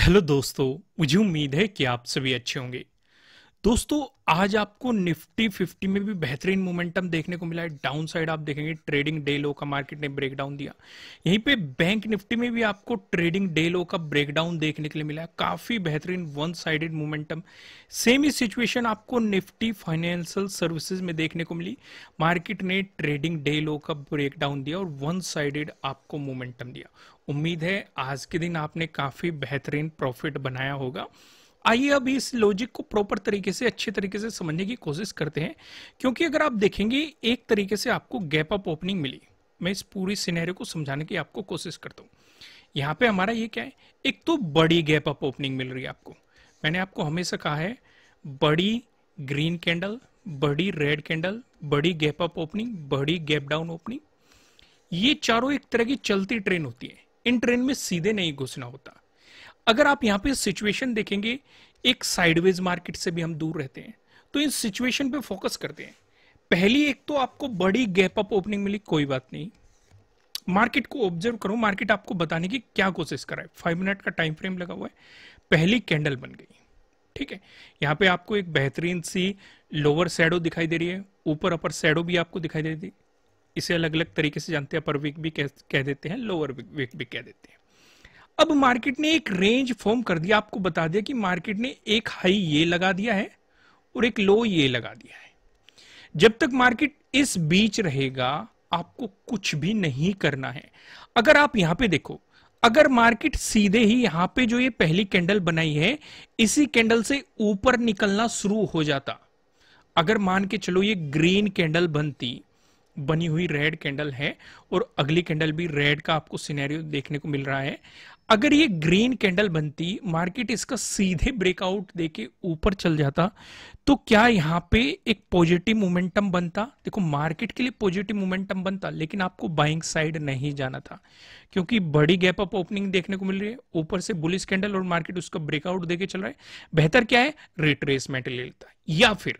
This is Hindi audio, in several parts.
हेलो दोस्तों मुझे उम्मीद है कि आप सभी अच्छे होंगे दोस्तों आज आपको निफ्टी 50 में भी बेहतरीन मोमेंटम देखने को मिला है डाउन साइड आप देखेंगे ट्रेडिंग डे लो का मार्केट ने ब्रेकडाउन दिया यहीं पे बैंक निफ्टी में भी आपको ट्रेडिंग डे लो का ब्रेकडाउन देखने के लिए मिला है काफी बेहतरीन वन साइडेड मोमेंटम सेम ही सिचुएशन आपको निफ्टी फाइनेंशियल सर्विसेज में देखने को मिली मार्केट ने ट्रेडिंग डे लो का ब्रेकडाउन दिया और वन साइडेड आपको मोमेंटम दिया उम्मीद है आज के दिन आपने काफी बेहतरीन प्रॉफिट बनाया होगा आइए अब इस लॉजिक को प्रॉपर तरीके से अच्छे तरीके से समझने की कोशिश करते हैं क्योंकि अगर आप देखेंगे एक तरीके से आपको गैप अप ओपनिंग मिली मैं इस पूरी सिनेरियो को समझाने की आपको कोशिश करता हूँ यहाँ पे हमारा ये क्या है एक तो बड़ी गैप अप ओपनिंग मिल रही है आपको मैंने आपको हमेशा कहा है बड़ी ग्रीन कैंडल बड़ी रेड कैंडल बड़ी गैप अप ओपनिंग बड़ी गैप डाउन ओपनिंग ये चारों एक तरह की चलती ट्रेन होती है इन ट्रेन में सीधे नहीं घुसना होता अगर आप यहाँ पे सिचुएशन देखेंगे एक साइडवेज मार्केट से भी हम दूर रहते हैं तो इन सिचुएशन पे फोकस करते हैं पहली एक तो आपको बड़ी गैप अप ओपनिंग मिली कोई बात नहीं मार्केट को ऑब्जर्व करो मार्केट आपको बताने की क्या कोशिश कर रहा है फाइव मिनट का टाइम फ्रेम लगा हुआ है पहली कैंडल बन गई ठीक है यहाँ पे आपको एक बेहतरीन सी लोअर सैडो दिखाई दे रही है ऊपर अपर सैडो भी आपको दिखाई दे रही इसे अलग अलग तरीके से जानते हैं अपर वीक भी कह, कह देते हैं लोअर वीक भी कह देते हैं अब मार्केट ने एक रेंज फॉर्म कर दिया आपको बता दिया कि मार्केट ने एक हाई ये लगा दिया है और एक लो ये लगा दिया है जब तक मार्केट इस बीच रहेगा आपको कुछ भी नहीं करना है अगर आप यहां पे देखो अगर मार्केट सीधे ही यहां पे जो ये पहली कैंडल बनाई है इसी कैंडल से ऊपर निकलना शुरू हो जाता अगर मान के चलो ये ग्रीन कैंडल बनती बनी हुई रेड कैंडल है और अगली कैंडल भी रेड का आपको सिनेरियो देखने को मिल रहा है अगर ये ग्रीन कैंडल बनती मार्केट इसका सीधे ब्रेकआउट देके ऊपर चल जाता तो क्या यहाँ पे एक पॉजिटिव मोमेंटम बनता देखो मार्केट के लिए पॉजिटिव मोमेंटम बनता लेकिन आपको बाइंग साइड नहीं जाना था क्योंकि बड़ी गैप अप ओपनिंग देखने को मिल रही है ऊपर से बुलिस कैंडल और मार्केट उसका ब्रेकआउट देके चल रहा है बेहतर क्या है रिट्रेसमेंट ले लेता या फिर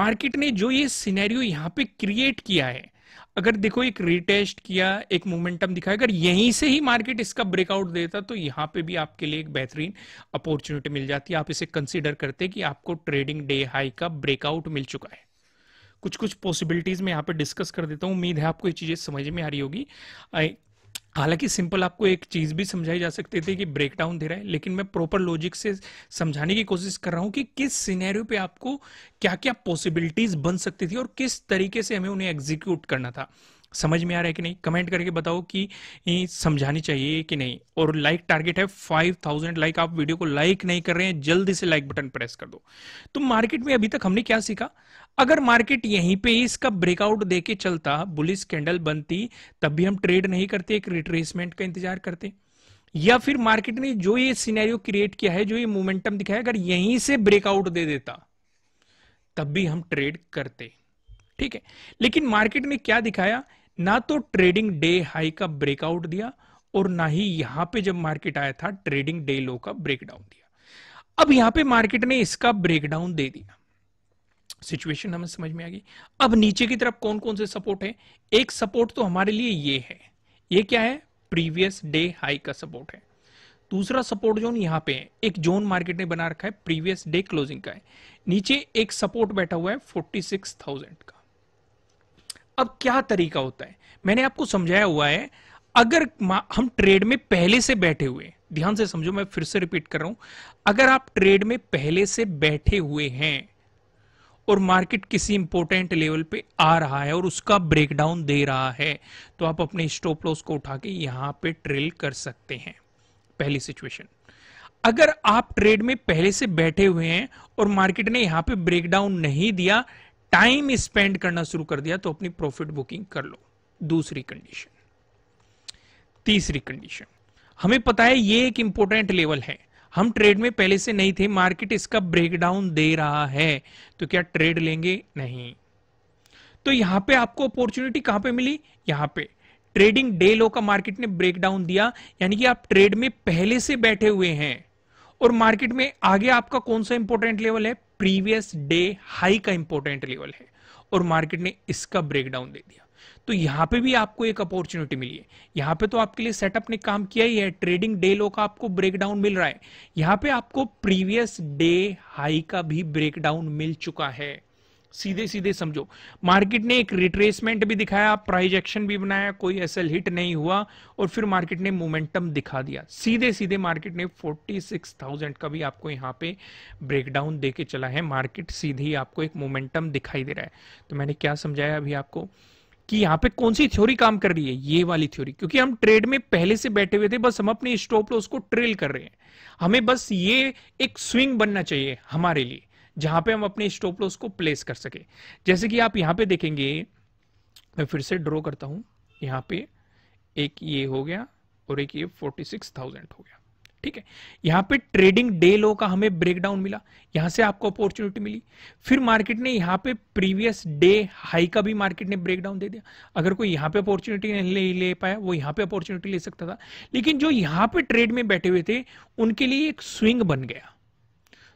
मार्केट ने जो ये सीनेरियो यहाँ पे क्रिएट किया है अगर देखो एक रिटेस्ट किया एक मोमेंटम दिखाया अगर यहीं से ही मार्केट इसका ब्रेकआउट देता तो यहां पे भी आपके लिए एक बेहतरीन अपॉर्चुनिटी मिल जाती है आप इसे कंसिडर करते कि आपको ट्रेडिंग डे हाई का ब्रेकआउट मिल चुका है कुछ कुछ पॉसिबिलिटीज में यहाँ पे डिस्कस कर देता हूं उम्मीद है आपको ये चीजें समझ में आ रही होगी हालांकि सिंपल आपको एक चीज भी समझाई जा सकती थी कि ब्रेक डाउन दे रहा है लेकिन मैं प्रॉपर लॉजिक से समझाने की कोशिश कर रहा हूं कि किस सिनेरियो पे आपको क्या क्या पॉसिबिलिटीज बन सकती थी और किस तरीके से हमें उन्हें एग्जीक्यूट करना था समझ में आ रहा है कि नहीं कमेंट करके बताओ कि समझानी चाहिए कि नहीं और लाइक टारगेट है 5000 लाइक आप वीडियो को लाइक नहीं कर रहे हैं जल्दी से लाइक बटन प्रेस कर दो तो मार्केट में अभी तक हमने क्या सीखा अगर मार्केट यहीं पे इसका ब्रेकआउट देके चलता बुलिस कैंडल बनती तब भी हम ट्रेड नहीं करते एक रिट्रेसमेंट का इंतजार करते या फिर मार्केट ने जो ये सिनेरियो क्रिएट किया है जो ये मोमेंटम दिखाया अगर यहीं से ब्रेकआउट दे देता तब भी हम ट्रेड करते ठीक है लेकिन मार्केट ने क्या दिखाया ना तो ट्रेडिंग डे हाई का ब्रेकआउट दिया और ना ही यहां पे जब मार्केट आया था ट्रेडिंग डे लो का ब्रेकडाउन दिया अब यहां पे मार्केट ने इसका ब्रेकडाउन दे दिया सिचुएशन हमें समझ में आ गई अब नीचे की तरफ कौन कौन से सपोर्ट है एक सपोर्ट तो हमारे लिए ये है ये क्या है प्रीवियस डे हाई का सपोर्ट है दूसरा सपोर्ट जोन यहाँ पे है एक जोन मार्केट ने बना रखा है प्रीवियस डे क्लोजिंग का है नीचे एक सपोर्ट बैठा हुआ है 46,000 का अब क्या तरीका होता है मैंने आपको समझाया हुआ है अगर हम ट्रेड में पहले से बैठे हुए ध्यान से समझो मैं फिर से रिपीट कर रहा हूं अगर आप ट्रेड में पहले से बैठे हुए हैं और मार्केट किसी इंपोर्टेंट लेवल पे आ रहा है और उसका ब्रेकडाउन दे रहा है तो आप अपने स्टॉप लॉस को उठा के यहां पे ट्रेल कर सकते हैं पहली सिचुएशन अगर आप ट्रेड में पहले से बैठे हुए हैं और मार्केट ने यहां पे ब्रेकडाउन नहीं दिया टाइम स्पेंड करना शुरू कर दिया तो अपनी प्रॉफिट बुकिंग कर लो दूसरी कंडीशन तीसरी कंडीशन हमें पता है ये एक इंपोर्टेंट लेवल है हम ट्रेड में पहले से नहीं थे मार्केट इसका ब्रेकडाउन दे रहा है तो क्या ट्रेड लेंगे नहीं तो यहां पे आपको अपॉर्चुनिटी कहां पे मिली यहां पे ट्रेडिंग डे लो का मार्केट ने ब्रेकडाउन दिया यानी कि आप ट्रेड में पहले से बैठे हुए हैं और मार्केट में आगे आपका कौन सा इंपोर्टेंट लेवल है प्रीवियस डे हाई का इंपोर्टेंट लेवल है और मार्केट ने इसका ब्रेकडाउन दे दिया तो यहां पे भी आपको एक अपॉर्चुनिटी मिली है यहां पे तो आपके लिए सेटअप ने काम किया ही है ट्रेडिंग डे लो का आपको ब्रेकडाउन मिल रहा है यहां पे आपको प्रीवियस डे हाई का भी ब्रेकडाउन मिल चुका है सीधे सीधे समझो मार्केट ने एक रिट्रेसमेंट भी दिखाया प्राइज एक्शन भी बनाया कोई एसएल हिट नहीं हुआ और फिर मार्केट ने मोमेंटम दिखा दिया सीधे सीधे मार्केट ने 46,000 का भी आपको यहां पे ब्रेकडाउन देके चला है मार्केट सीधे ही आपको एक मोमेंटम दिखाई दे रहा है तो मैंने क्या समझाया अभी आपको कि यहाँ पे कौन सी थ्योरी काम कर रही है ये वाली थ्योरी क्योंकि हम ट्रेड में पहले से बैठे हुए थे बस हम अपने स्टॉप लॉस को ट्रेल कर रहे हैं हमें बस ये एक स्विंग बनना चाहिए हमारे लिए जहां पे हम अपने स्टॉप लॉस को प्लेस कर सके जैसे कि आप यहां पे देखेंगे मैं फिर से ड्रॉ करता हूं यहां पे एक ये हो गया और एक ये फोर्टी सिक्स थाउजेंड हो गया ठीक है यहां पे ट्रेडिंग डे लो का हमें ब्रेकडाउन मिला यहां से आपको अपॉर्चुनिटी मिली फिर मार्केट ने यहां पे प्रीवियस डे हाई का भी मार्केट ने ब्रेकडाउन दे दिया अगर कोई यहां पे अपॉर्चुनिटी नहीं ले, ले पाया वो यहां पे अपॉर्चुनिटी ले सकता था लेकिन जो यहां पे ट्रेड में बैठे हुए थे उनके लिए एक स्विंग बन गया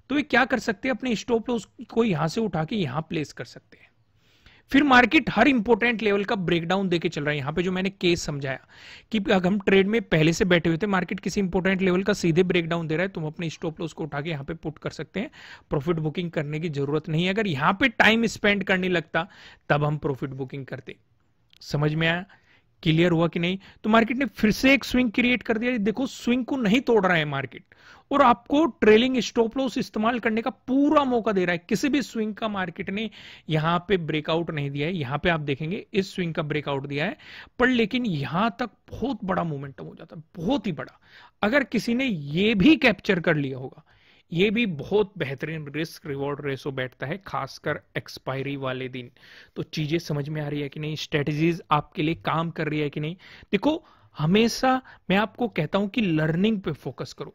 तो ये क्या कर सकते हैं अपने स्टॉप लॉस को यहां से उठा के यहां प्लेस कर सकते हैं फिर मार्केट हर इंपोर्टेंट लेवल का ब्रेकडाउन देके चल रहा है यहां पे जो मैंने केस समझाया कि अगर हम ट्रेड में पहले से बैठे हुए थे मार्केट किसी इंपोर्टेंट लेवल का सीधे ब्रेकडाउन दे रहा है तुम अपने स्टॉप लॉस को उठा के यहां पे पुट कर सकते हैं प्रॉफिट बुकिंग करने की जरूरत नहीं है अगर यहां पर टाइम स्पेंड करने लगता तब हम प्रॉफिट बुकिंग करते समझ में आया क्लियर हुआ कि नहीं तो मार्केट ने फिर से एक स्विंग क्रिएट कर दिया देखो स्विंग को नहीं तोड़ रहा है मार्केट और आपको ट्रेलिंग स्टॉप लॉस इस्तेमाल करने का पूरा मौका दे रहा है किसी भी स्विंग का मार्केट ने यहां पे ब्रेकआउट नहीं दिया है यहां पे आप देखेंगे इस स्विंग का ब्रेकआउट दिया है पर लेकिन यहां तक बहुत बड़ा मोमेंटम हो जाता है बहुत ही बड़ा अगर किसी ने यह भी कैप्चर कर लिया होगा ये भी बहुत बेहतरीन रिस्क रिवॉर्ड रेसो बैठता है खासकर एक्सपायरी वाले दिन तो चीजें समझ में आ रही है कि नहीं स्ट्रेटजीज आपके लिए काम कर रही है कि नहीं देखो हमेशा मैं आपको कहता हूं कि लर्निंग पे फोकस करो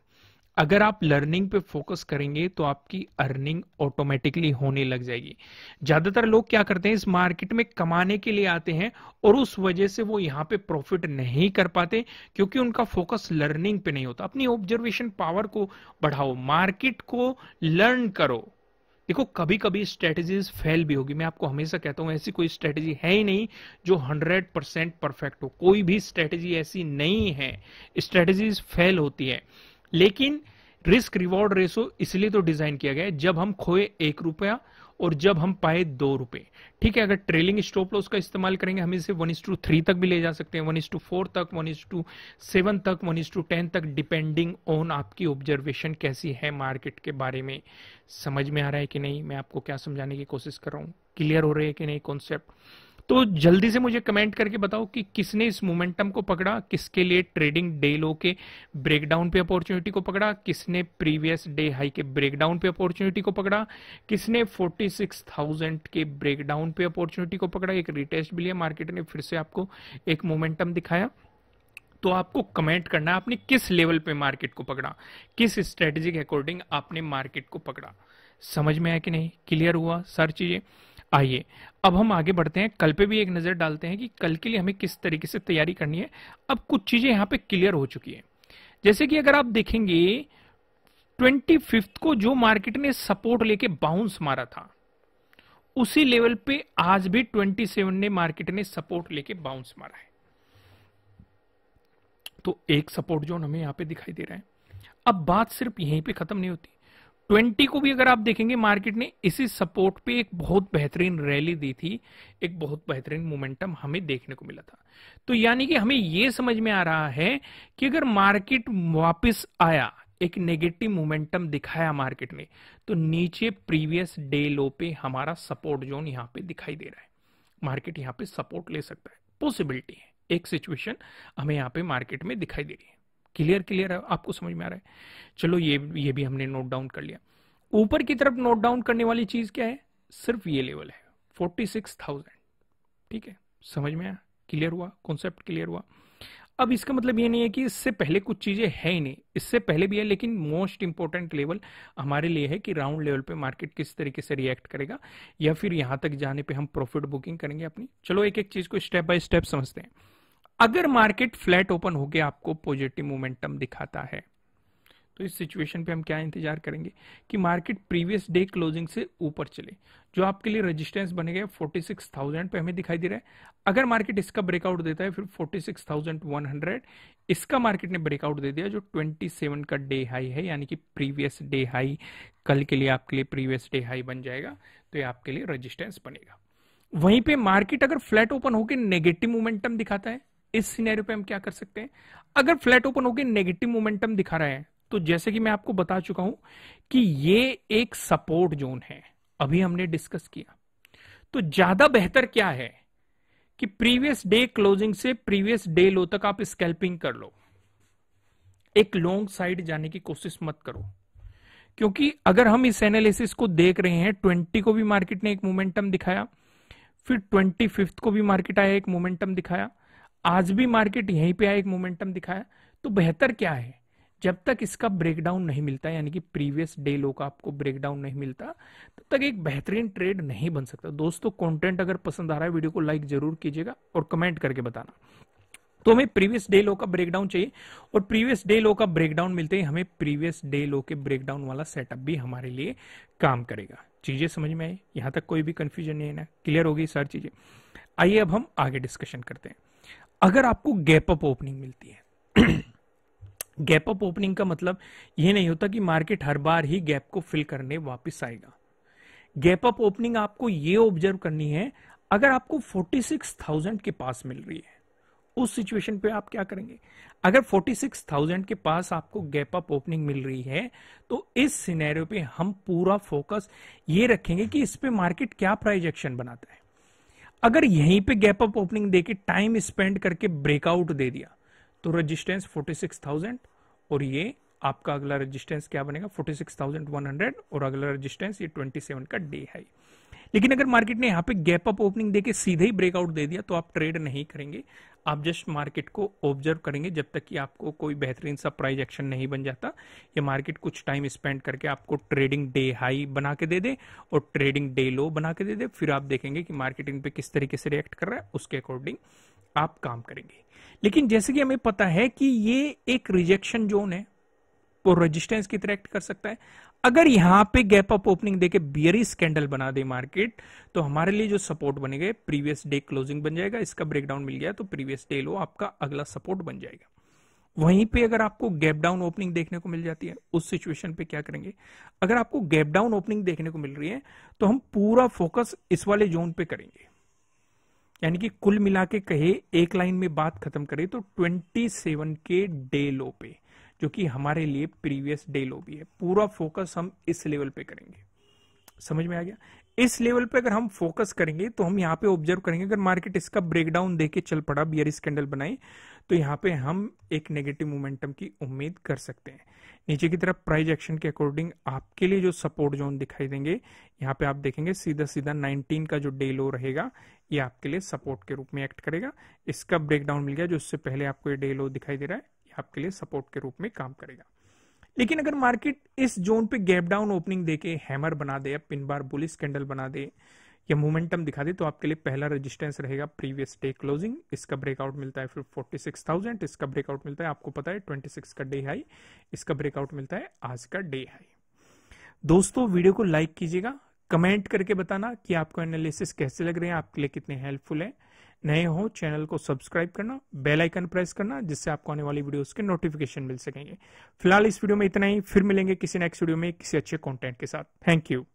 अगर आप लर्निंग पे फोकस करेंगे तो आपकी अर्निंग ऑटोमेटिकली होने लग जाएगी ज्यादातर लोग क्या करते हैं इस मार्केट में कमाने के लिए आते हैं और उस वजह से वो यहाँ पे प्रॉफिट नहीं कर पाते क्योंकि उनका फोकस लर्निंग पे नहीं होता अपनी ऑब्जर्वेशन पावर को बढ़ाओ मार्केट को लर्न करो देखो कभी कभी स्ट्रेटेजीज फेल भी होगी मैं आपको हमेशा कहता हूं ऐसी कोई स्ट्रेटेजी है ही नहीं जो 100 परसेंट परफेक्ट हो कोई भी स्ट्रेटेजी ऐसी नहीं है स्ट्रेटेजीज फेल होती है लेकिन रिस्क रिवॉर्ड रेशो इसलिए तो डिजाइन किया गया है जब हम खोए एक रुपया और जब हम पाए दो रुपए ठीक है अगर ट्रेलिंग स्टॉप लॉस का इस्तेमाल करेंगे हम इसे वन इस टू थ्री तक भी ले जा सकते हैं वन इस टू फोर तक वन इस टू सेवन तक वन इस टू टेन तक डिपेंडिंग ऑन आपकी ऑब्जर्वेशन कैसी है मार्केट के बारे में समझ में आ रहा है कि नहीं मैं आपको क्या समझाने की कोशिश कर रहा हूँ क्लियर हो रही है कि नहीं कॉन्सेप्ट तो जल्दी से मुझे कमेंट करके बताओ कि किसने इस मोमेंटम को पकड़ा किसके लिए ट्रेडिंग डे लो के ब्रेकडाउन पे अपॉर्चुनिटी को पकड़ा किसने प्रीवियस डे हाई के ब्रेकडाउन पे अपॉर्चुनिटी को पकड़ा किसने 46,000 के ब्रेकडाउन पे अपॉर्चुनिटी को पकड़ा एक रिटेस्ट भी लिया मार्केट ने फिर से आपको एक मोमेंटम दिखाया तो आपको कमेंट करना है आपने किस लेवल पे मार्केट को पकड़ा किस स्ट्रेटेजी के अकॉर्डिंग आपने मार्केट को पकड़ा समझ में आया कि नहीं क्लियर हुआ सारी चीजें आइए अब हम आगे बढ़ते हैं कल पे भी एक नज़र डालते हैं कि कल के लिए हमें किस तरीके से तैयारी करनी है अब कुछ चीज़ें यहाँ पे क्लियर हो चुकी है जैसे कि अगर आप देखेंगे ट्वेंटी फिफ्थ को जो मार्केट ने सपोर्ट लेके बाउंस मारा था उसी लेवल पे आज भी ट्वेंटी सेवन ने मार्केट ने सपोर्ट लेके बाउंस मारा है तो एक सपोर्ट जोन हमें यहां पे दिखाई दे रहा है अब बात सिर्फ यहीं पे खत्म नहीं होती ट्वेंटी को भी अगर आप देखेंगे मार्केट ने इसी सपोर्ट पे एक बहुत बेहतरीन रैली दी थी एक बहुत बेहतरीन मोमेंटम हमें देखने को मिला था तो यानी कि हमें यह समझ में आ रहा है कि अगर मार्केट वापस आया एक नेगेटिव मोमेंटम दिखाया मार्केट ने तो नीचे प्रीवियस डे लो पे हमारा सपोर्ट जोन यहाँ पे दिखाई दे रहा है मार्केट यहाँ पे सपोर्ट ले सकता है पॉसिबिलिटी है एक सिचुएशन हमें यहाँ पे मार्केट में दिखाई दे रही है क्लियर क्लियर है आपको समझ में आ रहा है चलो ये ये भी हमने नोट डाउन कर लिया ऊपर की तरफ नोट डाउन करने वाली चीज क्या है सिर्फ ये लेवल है फोर्टी सिक्स थाउजेंड ठीक है समझ में आया क्लियर हुआ कॉन्सेप्ट क्लियर हुआ अब इसका मतलब ये नहीं है कि इससे पहले कुछ चीजें है ही नहीं इससे पहले भी है लेकिन मोस्ट इंपॉर्टेंट लेवल हमारे लिए है कि राउंड लेवल पे मार्केट किस तरीके से रिएक्ट करेगा या फिर यहां तक जाने पे हम प्रॉफिट बुकिंग करेंगे अपनी चलो एक एक चीज को स्टेप बाय स्टेप समझते हैं अगर मार्केट फ्लैट ओपन होकर आपको पॉजिटिव मोमेंटम दिखाता है तो इस सिचुएशन पे हम क्या इंतजार करेंगे कि मार्केट प्रीवियस डे क्लोजिंग से ऊपर चले जो आपके लिए रेजिस्टेंस बने गए थाउजेंड पे हमें दिखाई दे रहा है अगर मार्केट इसका ब्रेकआउट देता है फिर forty six thousand one hundred इसका मार्केट ने ब्रेकआउट दे दिया जो ट्वेंटी सेवन का डे हाई है यानी कि प्रीवियस डे हाई कल के लिए आपके लिए प्रीवियस डे हाई बन जाएगा तो ये आपके लिए रजिस्टेंस बनेगा वहीं पे मार्केट अगर फ्लैट ओपन होकर नेगेटिव मोमेंटम दिखाता है इस सीनेरियो पे हम क्या कर सकते हैं अगर फ्लैट ओपन होकर नेगेटिव मोमेंटम दिखा रहा है तो जैसे कि मैं आपको बता चुका हूं कि ये एक सपोर्ट जोन है अभी हमने डिस्कस किया तो ज्यादा बेहतर क्या है कि प्रीवियस डे क्लोजिंग से प्रीवियस डे लो तक आप स्कैल्पिंग कर लो एक लॉन्ग साइड जाने की कोशिश मत करो क्योंकि अगर हम इस एनालिसिस को देख रहे हैं ट्वेंटी को भी मार्केट ने एक मोमेंटम दिखाया फिर ट्वेंटी फिफ्थ को भी मार्केट आया एक मोमेंटम दिखाया आज भी मार्केट यहीं पे आया एक मोमेंटम दिखाया तो बेहतर क्या है जब तक इसका ब्रेकडाउन नहीं मिलता यानी कि प्रीवियस डे लो का आपको ब्रेकडाउन नहीं मिलता तब तक एक बेहतरीन ट्रेड नहीं बन सकता दोस्तों कंटेंट अगर पसंद आ रहा है वीडियो को लाइक जरूर कीजिएगा और कमेंट करके बताना तो हमें प्रीवियस डे लो का ब्रेकडाउन चाहिए और प्रीवियस डे लो का ब्रेकडाउन मिलते ही हमें प्रीवियस डे लो के ब्रेकडाउन वाला सेटअप भी हमारे लिए काम करेगा चीजें समझ में आई यहां तक कोई भी कंफ्यूजन नहीं है ना क्लियर होगी सारी चीजें आइए अब हम आगे डिस्कशन करते हैं अगर आपको गैप अप ओपनिंग मिलती है गैप अप ओपनिंग का मतलब यह नहीं होता कि मार्केट हर बार ही गैप को फिल करने वापस आएगा गैप अप ओपनिंग आपको ये ऑब्जर्व करनी है अगर आपको 46,000 के पास मिल रही है उस सिचुएशन पे आप क्या करेंगे अगर 46,000 के पास आपको गैप अप ओपनिंग मिल रही है तो इस सिनेरियो पे हम पूरा फोकस ये रखेंगे कि इस पे मार्केट क्या प्राइजेक्शन बनाता है अगर यहीं पे गैप अप ओपनिंग देके टाइम स्पेंड करके ब्रेकआउट दे दिया तो रजिस्टेंस 46,000 और ये आपका अगला रजिस्टेंस क्या बनेगा 46,100 और अगला रजिस्टेंस ये 27 का डे है लेकिन अगर मार्केट ने यहाँ पे गैप अप ओपनिंग देके सीधे ही ब्रेकआउट दे दिया तो आप ट्रेड नहीं करेंगे आप जस्ट मार्केट को ऑब्जर्व करेंगे जब तक कि आपको कोई बेहतरीन सा प्राइज एक्शन नहीं बन जाता ये मार्केट कुछ टाइम स्पेंड करके आपको ट्रेडिंग डे हाई बना के दे दे और ट्रेडिंग डे लो बना के दे दे फिर आप देखेंगे कि मार्केट इन पे किस तरीके से रिएक्ट कर रहा है उसके अकॉर्डिंग आप काम करेंगे लेकिन जैसे कि हमें पता है कि ये एक रिजेक्शन जोन है वो रेजिस्टेंस की तरह एक्ट कर सकता है अगर यहां पे गैप अप ओपनिंग देके बियरी स्कैंडल बना दे मार्केट तो हमारे लिए जो सपोर्ट बनेगा प्रीवियस डे क्लोजिंग बन जाएगा इसका ब्रेकडाउन मिल गया तो प्रीवियस डे लो आपका अगला सपोर्ट बन जाएगा वहीं पे अगर आपको गैप डाउन ओपनिंग देखने को मिल जाती है उस सिचुएशन पे क्या करेंगे अगर आपको गैप डाउन ओपनिंग देखने को मिल रही है तो हम पूरा फोकस इस वाले जोन पे करेंगे यानी कि कुल मिला के कहे एक लाइन में बात खत्म करें तो 27 के डे लो पे जो कि हमारे लिए प्रीवियस डे लो भी है पूरा फोकस हम इस लेवल पे करेंगे समझ में आ गया इस लेवल पे अगर हम फोकस करेंगे तो हम यहाँ पे ऑब्जर्व करेंगे अगर मार्केट इसका ब्रेकडाउन देके चल पड़ा बियर स्कैंडल बनाई तो यहाँ पे हम एक नेगेटिव मोमेंटम की उम्मीद कर सकते हैं नीचे की तरफ प्राइस एक्शन के अकॉर्डिंग आपके लिए जो सपोर्ट जोन दिखाई देंगे यहाँ पे आप देखेंगे सीधा सीधा 19 का जो डे लो रहेगा ये आपके लिए सपोर्ट के रूप में एक्ट करेगा इसका ब्रेकडाउन मिल गया जो उससे पहले आपको ये डे लो दिखाई दे रहा है आपके लिए सपोर्ट के रूप में काम करेगा लेकिन अगर मार्केट इस जोन पे गैप डाउन ओपनिंग देके हैमर बना दे या पिन बार बुलिस कैंडल बना दे या मोमेंटम दिखा दे तो आपके लिए पहला रेजिस्टेंस रहेगा प्रीवियस डे क्लोजिंग इसका ब्रेकआउट मिलता है फिर 46,000 इसका ब्रेकआउट मिलता है आपको पता है 26 का डे हाई इसका ब्रेकआउट मिलता है आज का डे हाई दोस्तों वीडियो को लाइक कीजिएगा कमेंट करके बताना कि आपको एनालिसिस कैसे लग रहे हैं आपके लिए कितने हेल्पफुल है नए हो चैनल को सब्सक्राइब करना बेल आइकन प्रेस करना जिससे आपको आने वाली वीडियोस के नोटिफिकेशन मिल सकेंगे फिलहाल इस वीडियो में इतना ही फिर मिलेंगे किसी नेक्स्ट वीडियो में किसी अच्छे कंटेंट के साथ थैंक यू